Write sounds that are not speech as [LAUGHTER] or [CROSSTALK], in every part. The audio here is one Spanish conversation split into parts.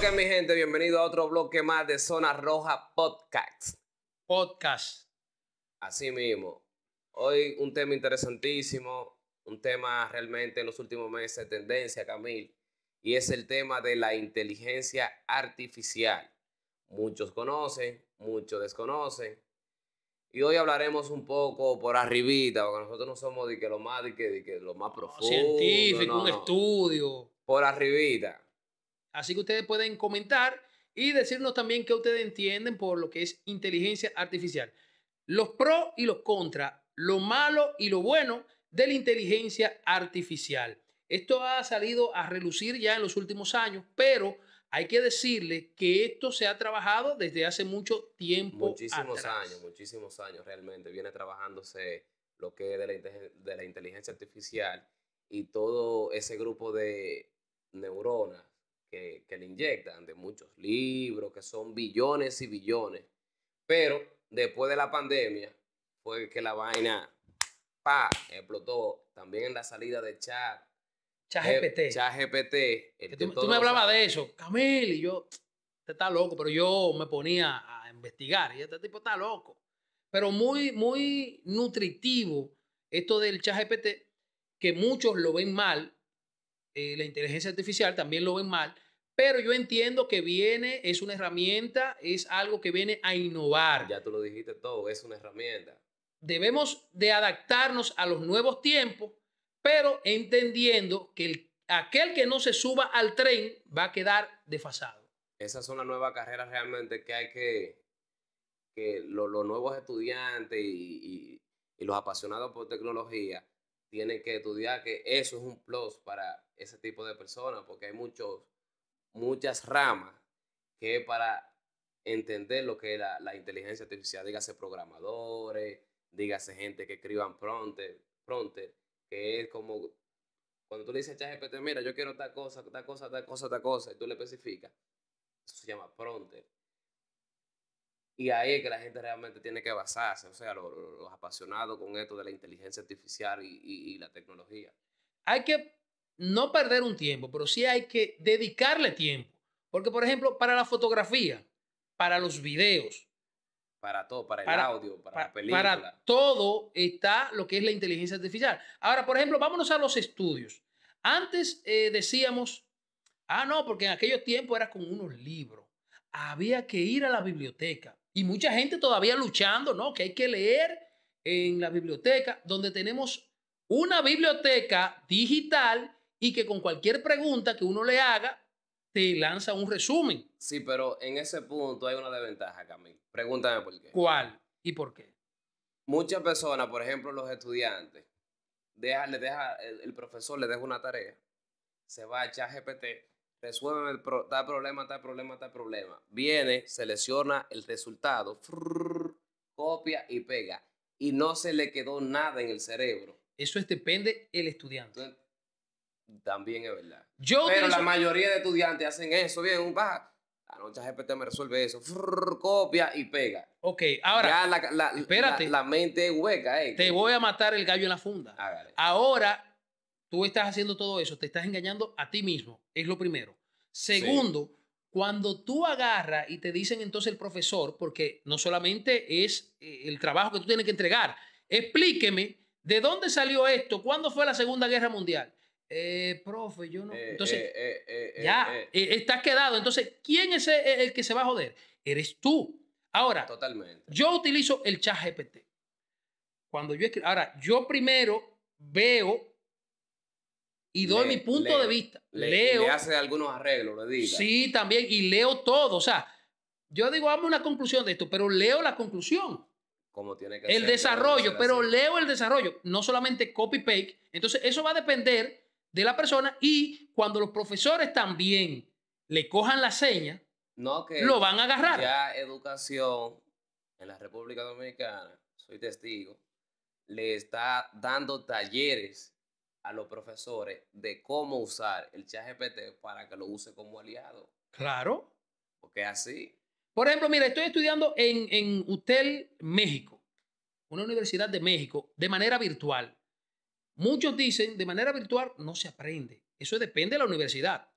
que mi gente, bienvenido a otro bloque más de Zona Roja Podcast. Podcast. Así mismo. Hoy un tema interesantísimo, un tema realmente en los últimos meses de tendencia, Camil, y es el tema de la inteligencia artificial. Muchos conocen, muchos desconocen. Y hoy hablaremos un poco por arribita, porque nosotros no somos de que lo más, de que, de que lo más profundo. Científico, un estudio. Por arribita. Así que ustedes pueden comentar y decirnos también qué ustedes entienden por lo que es inteligencia artificial. Los pros y los contras, lo malo y lo bueno de la inteligencia artificial. Esto ha salido a relucir ya en los últimos años, pero hay que decirle que esto se ha trabajado desde hace mucho tiempo. Muchísimos años, muchísimos años realmente. Viene trabajándose lo que es de la inteligencia artificial y todo ese grupo de neuronas que, le inyectan, de muchos libros, que son billones y billones. Pero después de la pandemia fue que la vaina pa, explotó también en la salida de chat. GPT. ChatGPT. Eh, tú, tú, me hablabas de eso, Camil, y yo, usted está loco, pero yo me ponía a investigar y este tipo está loco. Pero muy, muy nutritivo esto del GPT, que muchos lo ven mal eh, la inteligencia artificial, también lo ven mal, pero yo entiendo que viene, es una herramienta, es algo que viene a innovar. Ya tú lo dijiste todo, es una herramienta. Debemos de adaptarnos a los nuevos tiempos, pero entendiendo que aquel que no se suba al tren va a quedar desfasado. Esa es una nueva carrera realmente que hay que, que los nuevos estudiantes y los apasionados por tecnología tienen que estudiar que eso es un plus para ese tipo de personas, porque hay muchos, muchas ramas que para entender lo que es la, inteligencia artificial, dígase programadores, dígase gente que escriban pronter, que es como cuando tú le dices a ChatGPT, mira, yo quiero esta cosa, esta cosa, tal cosa, esta cosa, y tú le especificas, eso se llama pronter. Y ahí es que la gente realmente tiene que basarse, o sea, los, apasionados con esto de la inteligencia artificial y, la tecnología. Hay que no perder un tiempo, pero sí hay que dedicarle tiempo. Porque, por ejemplo, para la fotografía, para los videos. Para todo, para el audio, para, la película. Para todo está lo que es la inteligencia artificial. Ahora, por ejemplo, vámonos a los estudios. Antes eh, decíamos, ah, no, porque en aquellos tiempos era con unos libros. Había que ir a la biblioteca y mucha gente todavía luchando, ¿no? Que hay que leer en la biblioteca, donde tenemos una biblioteca digital y que con cualquier pregunta que uno le haga, te lanza un resumen. Sí, pero en ese punto hay una desventaja, Camil. Pregúntame por qué. ¿Cuál y por qué? Muchas personas, por ejemplo, los estudiantes, deja, el, profesor le deja una tarea, se va a echar GPT resuelve el problema, tal problema, tal problema. Viene, selecciona el resultado, copia y pega. Y no se le quedó nada en el cerebro. Eso es, depende el estudiante. también es verdad. Pero la mayoría de estudiantes hacen eso. Bien, un baja. Ah, Anoche GPT me resuelve eso. copia y pega. Ok, ahora. la, espérate. La, mente hueca. Eh, te voy a matar el gallo en la funda. Ahora tú estás haciendo todo eso, te estás engañando a ti mismo, es lo primero. Segundo, cuando tú agarras y te dicen entonces el profesor, porque no solamente es eh, el trabajo que tú tienes que entregar, explíqueme de dónde salió esto, cuándo fue la Segunda Guerra Mundial. Eh, profe, yo no. Eh, entonces, eh, ya, estás quedado. Entonces, ¿quién es el, que se va a joder? Eres tú. Ahora, Totalmente. yo utilizo el chat GPT. Cuando yo escribo, ahora, yo primero veo y doy mi punto de vista. leo. Le hace algunos arreglos, le digo Sí, también, y leo todo. O sea, yo digo, hago una conclusión de esto, pero leo la conclusión. Como tiene que El desarrollo, pero leo el desarrollo, no solamente copy-paste. Entonces, eso va a depender de la persona y cuando los profesores también le cojan la seña, no, que lo van a agarrar. Ya educación en la República Dominicana, soy testigo, le está dando talleres a los profesores de cómo usar el ChatGPT para que lo use como aliado. Claro. Porque es así. Por ejemplo, mira, estoy estudiando en, en UTEL, México, una universidad de México, de manera virtual. Muchos dicen, de manera virtual no se aprende. Eso depende de la universidad.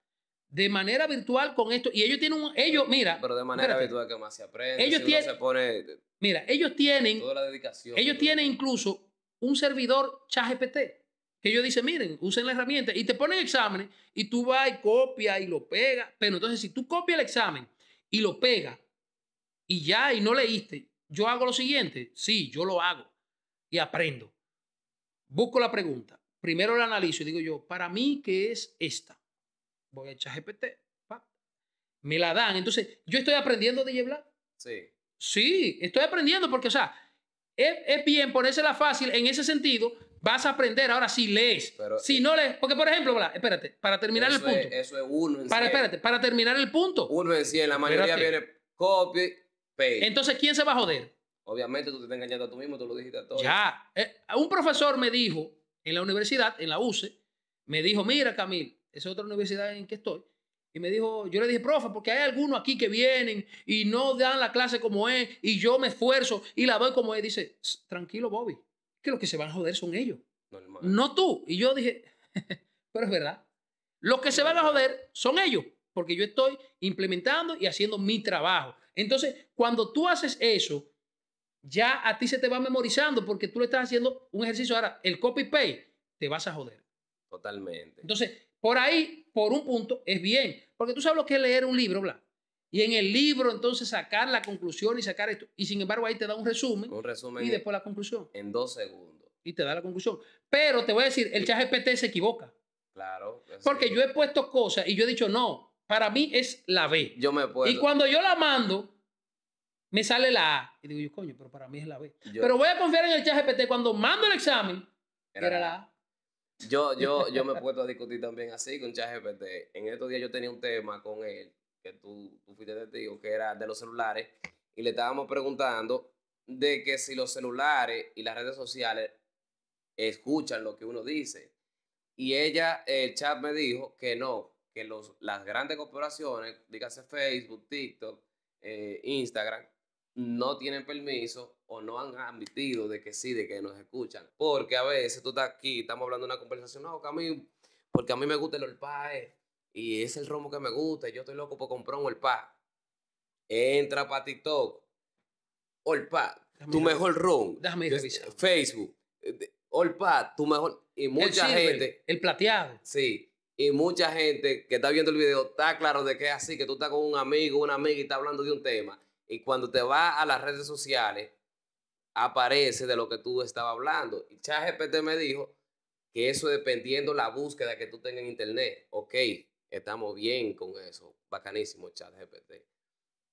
De manera virtual con esto. Y ellos tienen un... Ellos, mira... Pero de manera virtual que más se aprende. Ellos tienen... mira, ellos tienen... Toda la dedicación. Ellos tienen incluso un servidor ChatGPT que ellos dicen, miren, usen la herramienta y te ponen exámenes y tú vas y copias y lo pegas. Pero entonces, si tú copias el examen y lo pegas y ya y no leíste, yo hago lo siguiente. Sí, yo lo hago y aprendo. Busco la pregunta. Primero la analizo y digo yo, para mí, ¿qué es esta? Voy a echar GPT. Me la dan. Entonces, yo estoy aprendiendo de Yebla. Sí. Sí, estoy aprendiendo porque, o sea, es, es bien la fácil en ese sentido vas a aprender ahora si lees. Eh, si no lees, porque por ejemplo, espérate, para terminar el punto. eso es uno en para, para terminar el punto. Uno en cien, la mayoría viene copy, paste. Entonces, ¿quién se va a joder? Obviamente tú te estás engañando a tú mismo, tú lo dijiste a todos. Ya, eh, un profesor me dijo en la universidad, en la UCE, me dijo, mira Camil, esa es otra universidad en que estoy, y me dijo, yo le dije, profe, porque hay algunos aquí que vienen y no dan la clase como es, y yo me esfuerzo y la doy como es. Dice, tranquilo, Bobby que los que se van a joder son ellos. No tú. Y yo dije, [LAUGHS] pero es verdad. Los que se van a joder son ellos, porque yo estoy implementando y haciendo mi trabajo. Entonces, cuando tú haces eso, ya a ti se te va memorizando porque tú le estás haciendo un ejercicio. Ahora, el copy-paste, te vas a joder. Totalmente. Entonces, por ahí, por un punto, es bien. Porque tú sabes lo que es leer un libro, bla. Y en el libro, entonces, sacar la conclusión y sacar esto. Y sin embargo, ahí te da un resumen. Un resumen. Y después la conclusión. En dos segundos. Y te da la conclusión. Pero te voy a decir, el chat GPT se equivoca. Claro. Porque yo he puesto cosas y yo he dicho, no, para mí es la B. Yo me puedo. Y cuando yo la mando, me sale la A. Y digo, yo, coño, pero para mí es la B. pero voy a confiar en el chat GPT. Cuando mando el examen, era, la A. Yo, yo, yo me he puesto a discutir también así con ChatGPT. En estos días yo tenía un tema con él que tú, tú fuiste testigo, que era de los celulares, y le estábamos preguntando de que si los celulares y las redes sociales escuchan lo que uno dice. Y ella, el chat me dijo que no, que los, las grandes corporaciones, dígase Facebook, TikTok, eh, Instagram, no tienen permiso o no han admitido de que sí, de que nos escuchan. Porque a veces tú estás aquí, estamos hablando de una conversación, no, que mí, porque a mí me gusta el orpae, y es el romo que me gusta, yo estoy loco por comprar un olpa. Entra para TikTok, olpa, tu mejor rom. Déjame Facebook, eh, olpa, tu mejor... Y mucha el gente... el plateado. Sí. Y mucha gente que está viendo el video está claro de que es así, que tú estás con un amigo, una amiga y está hablando de un tema. Y cuando te vas a las redes sociales, aparece de lo que tú estabas hablando. Y ChatGPT me dijo que eso dependiendo la búsqueda que tú tengas en internet. Ok, Estamos bien con eso. Bacanísimo chat GPT.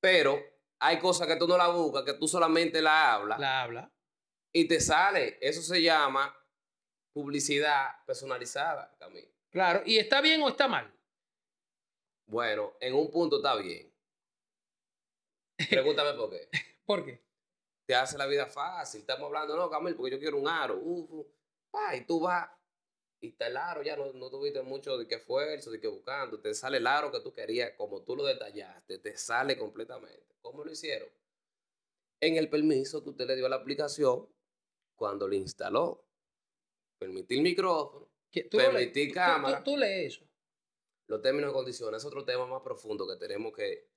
Pero hay cosas que tú no la buscas, que tú solamente la hablas. La habla. Y te sale. Eso se llama publicidad personalizada, Camilo. Claro. ¿Y está bien o está mal? Bueno, en un punto está bien. [LAUGHS] Pregúntame por qué. ¿Por qué? Te hace la vida fácil. Estamos hablando, no, Camil, porque yo quiero un aro. Uf, y tú vas y está el aro, ya no, tuviste mucho de qué esfuerzo, de qué buscando, te sale el aro que tú querías, como tú lo detallaste, te sale completamente. ¿Cómo lo hicieron? En el permiso que usted le dio a la aplicación cuando lo instaló. Permitir micrófono, tú permitir cámara. Tú, tú, lees Los términos de condiciones es otro tema más profundo que tenemos que...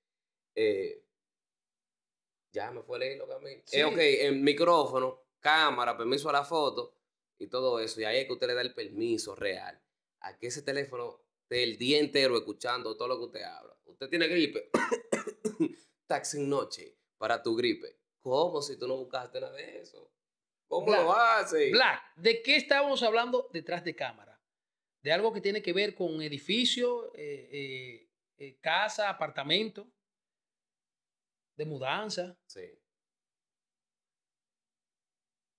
Eh, ya me fue a leer lo que a mí. Es eh, ok, el micrófono, cámara, permiso a la foto y todo eso. Y ahí es que usted le da el permiso real a que ese teléfono esté el día entero escuchando todo lo que usted habla. Usted tiene gripe. [COUGHS] Taxi noche para tu gripe. ¿Cómo si tú no buscaste nada de eso? ¿Cómo lo haces? Black, ¿de qué estábamos hablando detrás de cámara? De algo que tiene que ver con edificio, eh, eh, eh, casa, apartamento, de mudanza. Sí.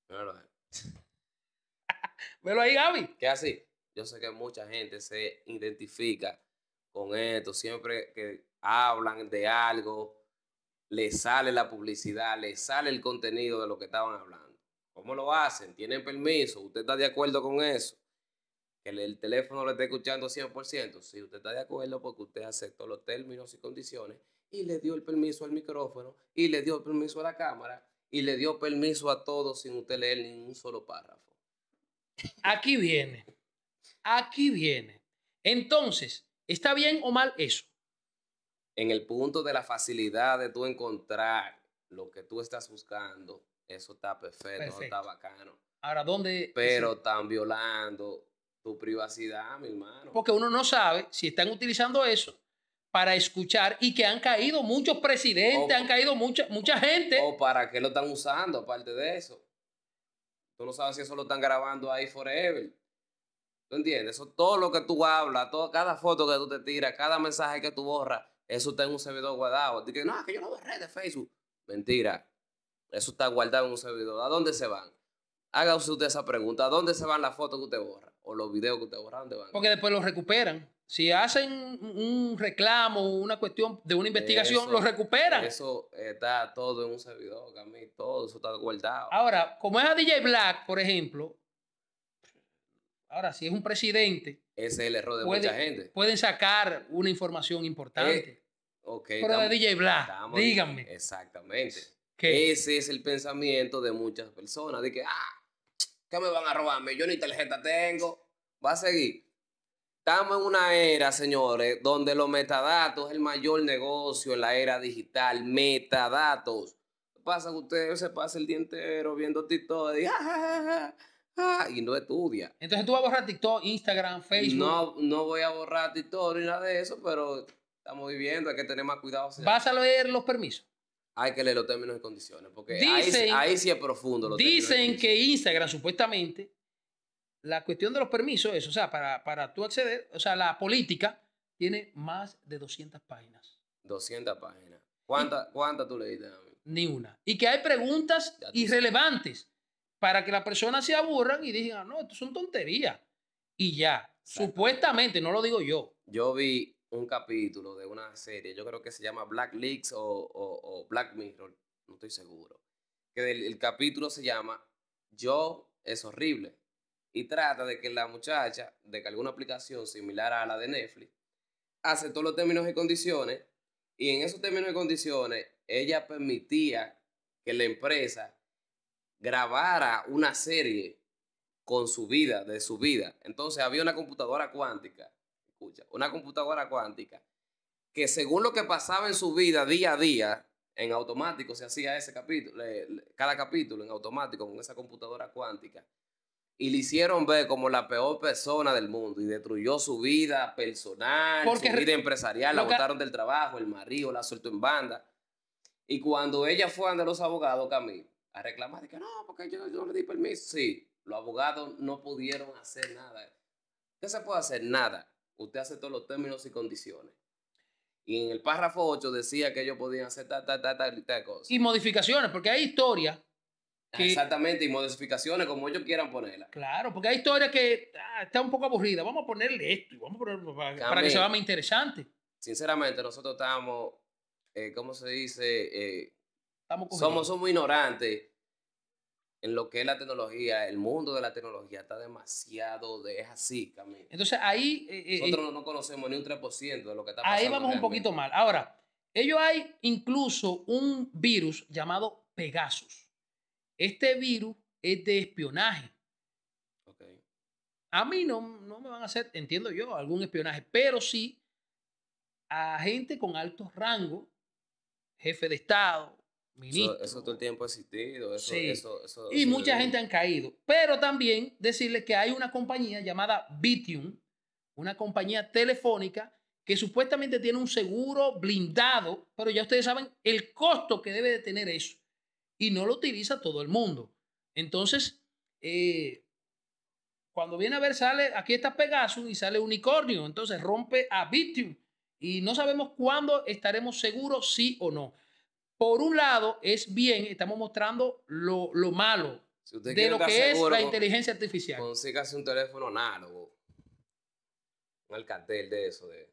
Verdad. Velo ahí, Gaby. Que así, yo sé que mucha gente se identifica con esto, siempre que hablan de algo, le sale la publicidad, le sale el contenido de lo que estaban hablando. ¿Cómo lo hacen? ¿Tienen permiso? ¿Usted está de acuerdo con eso? ¿Que el teléfono lo esté escuchando 100%? Sí, usted está de acuerdo porque usted aceptó los términos y condiciones y le dio el permiso al micrófono y le dio el permiso a la cámara y le dio permiso a todos sin usted leer un solo párrafo. Aquí viene. Aquí viene. Entonces, ¿está bien o mal eso? En el punto de la facilidad de tú encontrar lo que tú estás buscando, eso está perfecto, está bacano. Ahora, ¿dónde? Pero están violando tu privacidad, mi hermano. Porque uno no sabe si están utilizando eso para escuchar y que han caído muchos presidentes, han caído mucha, mucha gente. O para qué lo están usando, aparte de eso. Tú no sabes si eso lo están grabando ahí forever. ¿Tú entiendes? Eso, todo lo que tú hablas, todo, cada foto que tú te tiras, cada mensaje que tú borras, eso está en un servidor guardado. no, que yo no borré de Facebook. Mentira. Eso está guardado en un servidor. ¿A dónde se van? Hágase usted esa pregunta. ¿A dónde se van las fotos que usted borra? O los videos que usted borra, ¿dónde van? Porque después los recuperan. Si hacen un reclamo, o una cuestión de una investigación, lo recuperan. Eso eh, está todo en un servidor, mí todo eso está guardado. Ahora, como es a DJ Black, por ejemplo, ahora si es un presidente. Ese es el error de mucha gente. Pueden sacar una información importante. Eh, okay, Pero de DJ Black, díganme. Exactamente. Ese es el pensamiento de muchas personas, de que, ah, ¿qué me van a robarme? Yo ni tarjeta tengo. Va a seguir Estamos en una era, señores, donde los metadatos es el mayor negocio en la era digital. Metadatos. ¿Qué Pasa que usted se pasa el día entero viendo TikTok y, no estudia. Entonces tú vas a borrar TikTok, Instagram, Facebook. No, no voy a borrar TikTok ni nada de eso, pero estamos viviendo, hay que tener más cuidado. ¿Vas a leer los permisos? Hay que leer los términos y condiciones, porque ahí, sí es profundo. dicen que Instagram supuestamente la cuestión de los permisos es, o sea, para, para tú acceder, o sea, la política tiene más de 200 páginas. 200 páginas. ¿Cuántas cuánta tú leíste a mí? Ni una. Y que hay preguntas irrelevantes para que la persona se aburran y digan, ah, no, esto son tonterías. Y ya, supuestamente, no lo digo yo. Yo vi un capítulo de una serie, yo creo que se llama Black Leaks o, Black Mirror, no estoy seguro. Que el capítulo se llama Yo es horrible y trata de que la muchacha, de que alguna aplicación similar a la de Netflix, aceptó los términos y condiciones y en esos términos y condiciones ella permitía que la empresa grabara una serie con su vida, de su vida. Entonces había una computadora cuántica, escucha, una computadora cuántica que según lo que pasaba en su vida día a día, en automático se hacía ese capítulo, cada capítulo en automático con esa computadora cuántica y le hicieron ver como la peor persona del mundo y destruyó su vida personal, su vida empresarial, la botaron del trabajo, el marido la soltó en banda. Y cuando ella fue ante los abogados, Camilo, a reclamar, de que no, porque yo, no le di permiso. Sí, los abogados no pudieron hacer nada. ¿Qué se puede hacer? Nada. Usted hace todos los términos y condiciones. Y en el párrafo 8 decía que ellos podían hacer tal, tal, tal, tal, tal cosa. Y modificaciones, porque hay historias Exactamente, y modificaciones como ellos quieran ponerla. Claro, porque hay historias que ah, está un poco aburrida. Vamos a ponerle esto y vamos a para, que se vea más interesante. Sinceramente, nosotros estamos, eh, ¿cómo se dice? Eh, estamos somos, ignorantes en lo que es la tecnología, el mundo de la tecnología está demasiado de es así, Entonces ahí... Eh, eh, nosotros no conocemos ni un 3% de lo que está pasando. Ahí vamos un poquito mal. Ahora, ellos hay incluso un virus llamado Pegasus. Este virus es de espionaje. A mí no, me van a hacer, entiendo yo, algún espionaje, pero sí a gente con altos rangos, jefe de Estado, ministro. Eso, todo el tiempo ha existido. sí. y mucha gente han caído. Pero también decirles que hay una compañía llamada Bitium, una compañía telefónica que supuestamente tiene un seguro blindado, pero ya ustedes saben el costo que debe de tener eso y no lo utiliza todo el mundo. Entonces, eh, cuando viene a ver, sale, aquí está Pegasus y sale Unicornio, entonces rompe a Bitium y no sabemos cuándo estaremos seguros, sí o no. Por un lado, es bien, estamos mostrando lo, malo de lo que es la inteligencia artificial. Consígase un teléfono análogo, un alcatel de eso, de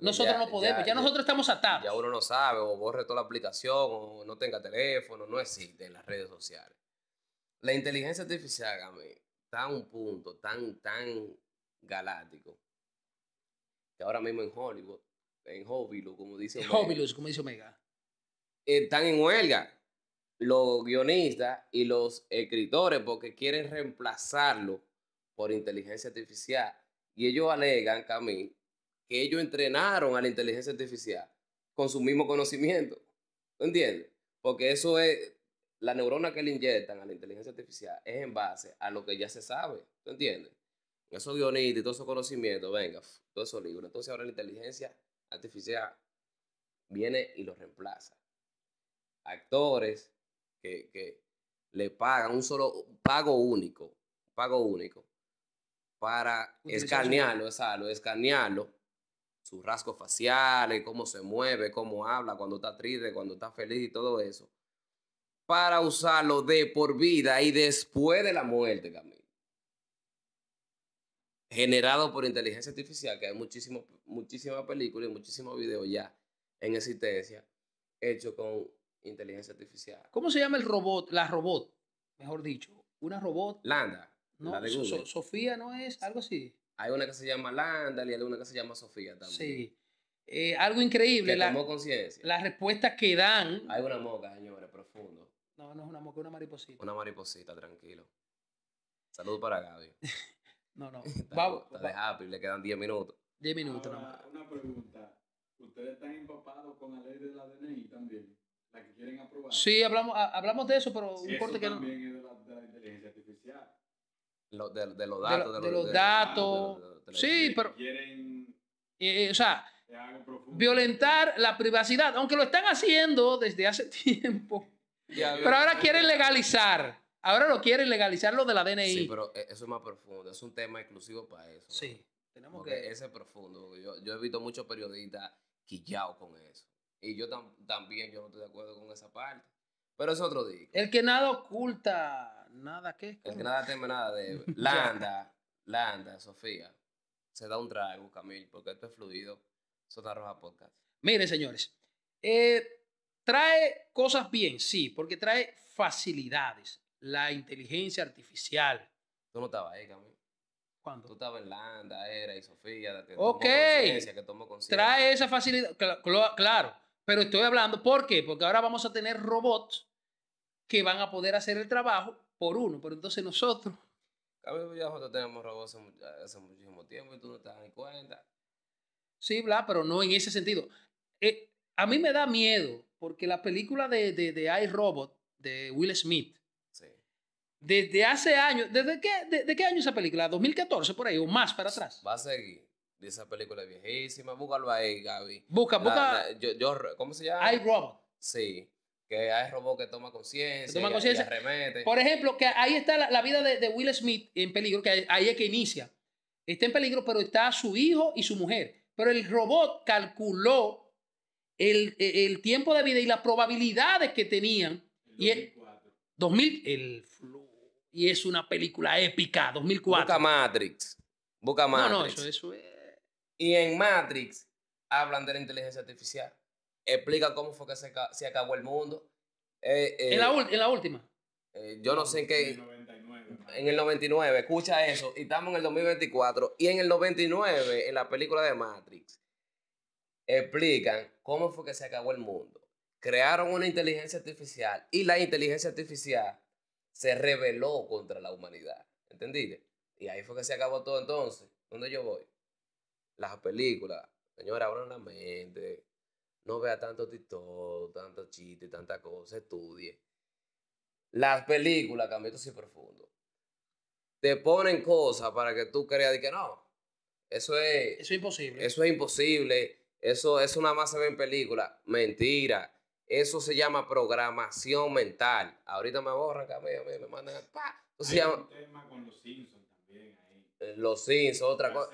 nosotros no podemos, ya, nosotros estamos atados. Ya uno no sabe, o borre toda la aplicación, o no tenga teléfono, no existe en las redes sociales. La inteligencia artificial, a está a un punto tan, tan galáctico, que ahora mismo en Hollywood, en Hollywood como dice Omega. como dice Omega. Están en huelga los guionistas y los escritores porque quieren reemplazarlo por inteligencia artificial. Y ellos alegan, Camille, que ellos entrenaron a la inteligencia artificial con su mismo conocimiento. ¿Tú entiendes? Porque eso es, la neurona que le inyectan a la inteligencia artificial es en base a lo que ya se sabe. ¿Tú entiendes? Esos guionistas y todo esos conocimiento, venga, todo esos libros. Entonces ahora la inteligencia artificial viene y lo reemplaza. Actores que, que le pagan un solo pago único, pago único, para escanearlo, escanearlo, su rasgo facial, cómo se mueve, cómo habla, cuando está triste, cuando está feliz y todo eso, para usarlo de por vida y después de la muerte, Camilo. Generado por inteligencia artificial, que hay muchísimas películas y muchísimos videos ya en existencia, hecho con inteligencia artificial. ¿Cómo se llama el robot? La robot, mejor dicho. Una robot. Landa. No, la de Sofía no es algo así. Hay una que se llama Landa y hay una que se llama Sofía también. Sí. Eh, algo increíble. Que la, tomó conciencia. Las respuestas que dan. Hay una moca, señores, profundo. No, no es una moca, es una mariposita. Una mariposita, tranquilo. Saludos para Gaby. [LAUGHS] no, no. [LAUGHS] está, de happy, le quedan 10 minutos. 10 minutos Una pregunta. ¿Ustedes están empapados con la ley de la DNI también? La que quieren aprobar. Sí, hablamos, hablamos de eso, pero importa un corte que no. También es de la inteligencia artificial de, los datos. De, los datos. sí, pero... Quieren... o sea, violentar la privacidad, aunque lo están haciendo desde hace [LAUGHS] tiempo. pero ahora quieren legalizar. Ahora lo quieren legalizar lo de la DNI. Sí, pero e, eso es más profundo. Es un tema exclusivo para eso. Sí, tenemos que. Ese es profundo. Yo, yo he visto muchos periodistas quillados con eso. Y yo también yo no estoy de acuerdo con esa parte. Pero es otro día. El que nada oculta nada que. El que nada nada de. [LAUGHS] Landa, Landa, Sofía. Se da un trago, Camil, porque esto es fluido. Sota a Podcast. Miren, señores. Eh, trae cosas bien, sí, porque trae facilidades. La inteligencia artificial. Tú no estabas ahí, Camil. ¿Cuándo? Tú estabas en Landa, Era y Sofía. Que ok. trae esa facilidad. Claro. Pero estoy hablando, ¿por qué? Porque ahora vamos a tener robots que van a poder hacer el trabajo por uno. Pero entonces nosotros. Gaby ya nosotros tenemos robots hace, muchísimo tiempo y tú no te das cuenta. Sí, bla, pero no en ese sentido. Eh, a mí me da miedo porque la película de, de, de I, Robot de Will Smith. Desde hace años, ¿desde qué, de, qué año esa película? ¿2014 por ahí o más para atrás? Va a seguir. esa película viejísima, búscalo ahí, Gaby. Busca, busca. ¿Cómo se llama? iRobot. Robot. Sí que hay robots que toma conciencia, toma conciencia. Por ejemplo, que ahí está la, vida de, Will Smith en peligro, que ahí es que inicia. Está en peligro, pero está su hijo y su mujer. Pero el robot calculó el, e, tiempo de vida y las probabilidades que tenían. y 2000, el, y es una película épica, 2004. Busca Matrix. Boca Matrix. No, no, eso, eso es... Y en Matrix hablan de la inteligencia artificial explica cómo fue que se, acabó el mundo. Eh, eh, ¿En, la última? Eh, yo no sé en qué. En el 99. En el 99, escucha eso. Y estamos en el 2024. Y en el 99, en la película de Matrix, explican cómo fue que se acabó el mundo. Crearon una inteligencia artificial y la inteligencia artificial se rebeló contra la humanidad. ¿Entendiste? Y ahí fue que se acabó todo entonces. ¿Dónde yo voy? Las películas. Señora, abran la mente no vea tanto TikTok, tanto chiste, tanta cosa, estudie. Las películas, cambio esto profundo, te ponen cosas para que tú creas que no, eso es... Eso es imposible. Eso es imposible, eso, es nada más se ve en película. Mentira. Eso se llama programación mental. Ahorita me borran, me, me, me mandan... ¡pa! tema con los Simpsons también ahí. Los otra cosa.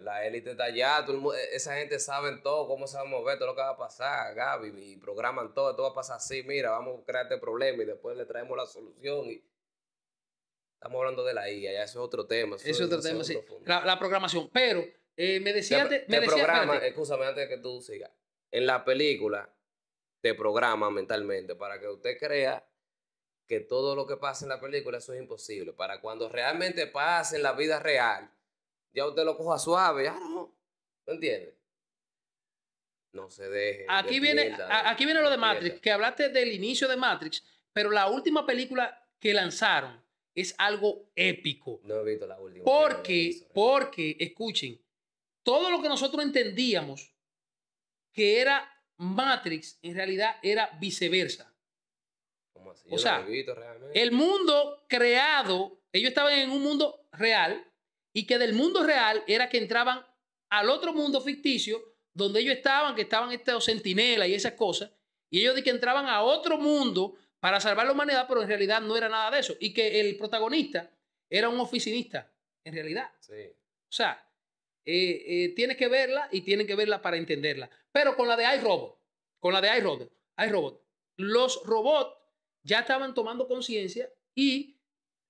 La élite está allá, e, esa gente sabe todo, cómo se va a mover, todo lo que va a pasar, Gaby, y programan todo, todo va a pasar así, mira, vamos a crear este problema y después le traemos la solución. Y... Estamos hablando de la IA, ya eso es otro tema. Eso, es otro tema, sí. La, programación, pero eh, me decía... Te, me antes que tú sigas, en la película te programa mentalmente para que usted crea que todo lo que pasa en la película es imposible. Para cuando realmente pase en la vida real, ya usted lo coja suave, ya no. entiende No se deje. Aquí, viene, aquí viene lo de Matrix, que hablaste del inicio de Matrix, pero la última película que lanzaron es algo épico. No he visto la última. Porque, ¿eh? porque, escuchen, todo lo que nosotros entendíamos que era Matrix, en realidad era viceversa. ¿Cómo así? o sea, el mundo creado, ellos estaban en un mundo real y que del mundo real era que entraban al otro mundo ficticio donde ellos estaban, que estaban estos sentinelas y esas cosas, y ellos de que entraban a otro mundo para salvar la humanidad, pero en realidad no era nada de eso, y que el protagonista era un oficinista, en realidad. Sí. O sea, eh, eh, tienes que verla y tienen que verla para entenderla. Pero con la de iRobot, con la de iRobot, iRobot, los robots ya estaban tomando conciencia y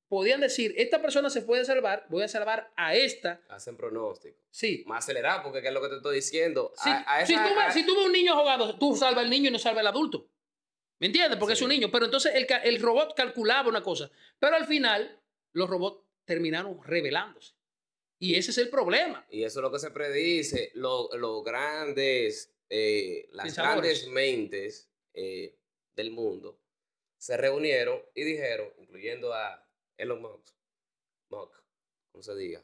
podían decir, esta persona se puede salvar, voy a salvar a esta. Hacen pronóstico. Sí. Más acelerado, porque ¿qué es lo que te estoy diciendo. si, tú, ves un niño jugado, tú salvas al niño y no salvas al adulto. ¿Me entiendes? Porque es un niño. Pero entonces el, robot calculaba una cosa. Pero al final, los robots terminaron revelándose. Y ese es el problema. Y eso es lo que se predice. Los grandes, eh, las grandes mentes eh, del mundo se reunieron y dijeron, incluyendo a Elon Musk, Musk, como se diga,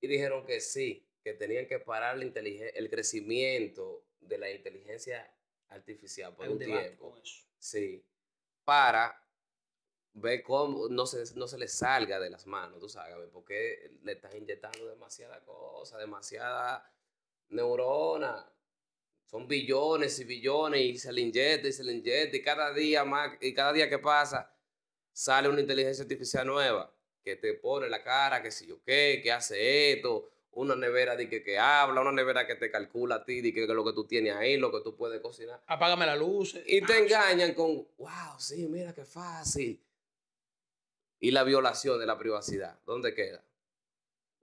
y dijeron que sí, que tenían que parar la el crecimiento de la inteligencia artificial por un, tiempo. Sí, para ver cómo no se, no se le salga de las manos, tú sabes, porque le estás inyectando demasiada cosa, demasiada neurona. Son billones y billones y se le inyecta y se le inyecta y cada día más, y cada día que pasa sale una inteligencia artificial nueva que te pone la cara, que si yo qué, que hace esto, una nevera de que, que habla, una nevera que te calcula a ti, de que, lo que tú tienes ahí, lo que tú puedes cocinar. Apágame la luz. Y te engañan con, wow, sí, mira qué fácil. Y la violación de la privacidad, ¿dónde queda?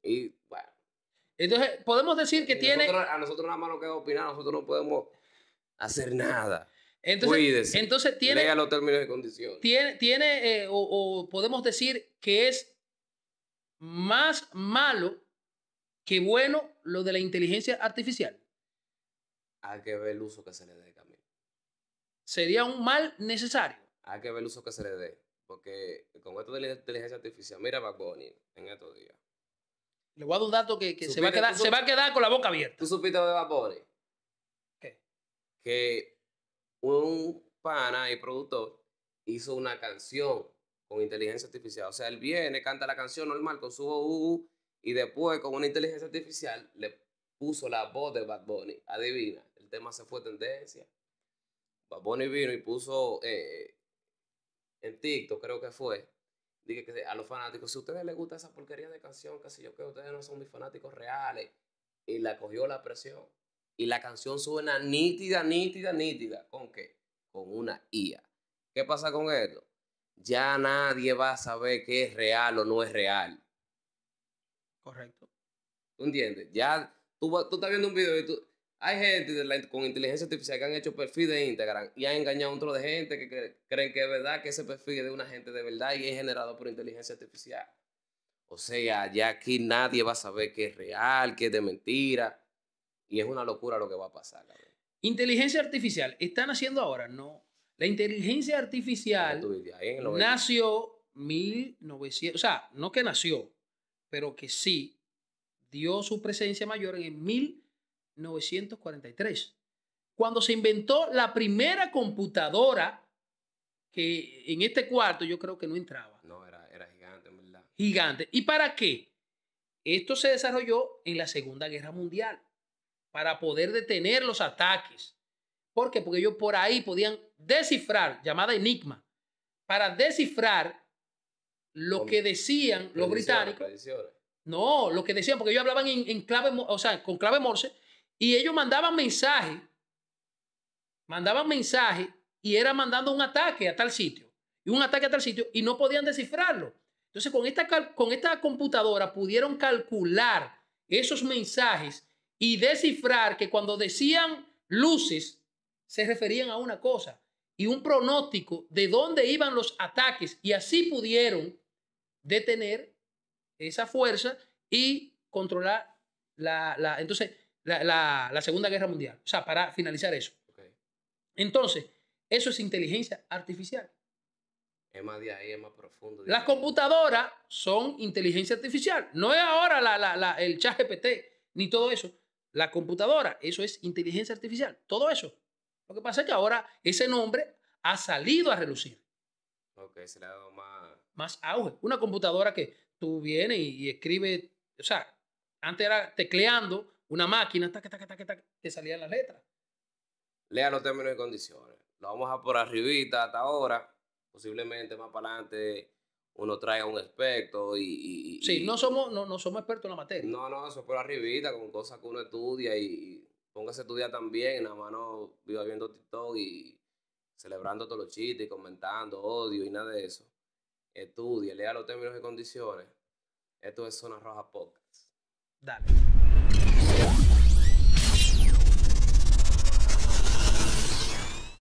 Y bueno. Entonces, podemos decir que tiene... a nosotros nada más nos queda opinar, nosotros no podemos hacer nada. Entonces, entonces tiene. Lea los términos de condiciones. Tiene, tiene eh, o, podemos decir que es más malo que bueno lo de la inteligencia artificial. Hay que ver el uso que se le dé también. Sería un mal necesario. Hay que ver el uso que se le dé. Porque con esto de la inteligencia artificial, mira a Bunny en estos días. Le voy a dar un dato que, se, va a quedar, con la boca abierta. ¿Tú supiste de Bad ¿Qué? Que un pana y productor hizo una canción con inteligencia artificial. O sea, él viene, canta la canción normal con su voz uh, uh, y después con una inteligencia artificial le puso la voz de Bad Bunny. Adivina, el tema se fue tendencia. Bad Bunny vino y puso eh, en TikTok, creo que fue. Dije que a los fanáticos, si a ustedes les gusta esa porquería de canción, casi yo creo que ustedes no son mis fanáticos reales. Y la cogió la presión y la canción suena nítida, nítida, nítida. ¿Con qué? Con una IA. ¿Qué pasa con esto? Ya nadie va a saber qué es real o no es real. Correcto. ¿Tú entiendes? Ya tú, estás viendo un video y tú... Hay gente con inteligencia artificial que han hecho perfil de Instagram y han engañado a un trozo de gente que creen que es verdad que ese perfil es de una gente de verdad y es generado por inteligencia artificial. O sea, ya aquí nadie va a saber qué es real, qué es de mentira. Y es una locura lo que va a pasar. Inteligencia artificial, ¿están haciendo ahora? No. La inteligencia artificial nació nació 1900, o sea, no que nació, pero que sí dio su presencia mayor en 1943, cuando se inventó la primera computadora que en este cuarto yo creo que no entraba. No, era, era gigante, en verdad. Gigante. ¿Y para qué? Esto se desarrolló en la Segunda Guerra Mundial para poder detener los ataques. ¿Por qué? Porque ellos por ahí podían descifrar, llamada enigma, para descifrar lo que decían los británicos. No, lo que decían, porque ellos hablaban en, clave, con clave morse, y ellos mandaban mensajes, mandaban mensajes, y era mandando un ataque a tal sitio, y un ataque a tal sitio, y no podían descifrarlo. Entonces, con esta, con esta computadora pudieron calcular esos mensajes y descifrar que cuando decían luces, se referían a una cosa y un pronóstico de dónde iban los ataques y así pudieron detener esa fuerza y controlar la, entonces la, Segunda Guerra Mundial. O sea, para finalizar eso. Entonces, eso es inteligencia artificial. Es más de ahí, es más profundo. Las computadoras son inteligencia artificial. No es ahora el chat GPT ni todo eso, la computadora, eso es inteligencia artificial, todo eso. Lo que pasa es que ahora ese nombre ha salido a relucir. Ok, se le ha dado más... Más auge. Una computadora que tú vienes y, escribe escribes, o sea, antes era tecleando una máquina, ta ta te salían las letras. Lea los términos y condiciones. Lo vamos a por arribita hasta ahora. Posiblemente más para adelante uno traiga un aspecto y, sí, no somos, no, somos expertos en la materia. No, no, eso es por arribita, con cosas que uno estudia y, póngase a estudiar también, nada más no viva viendo TikTok y celebrando todos los chistes y comentando odio y nada de eso. Estudia, lea los términos y condiciones. Esto es Zona Roja Podcast. Dale.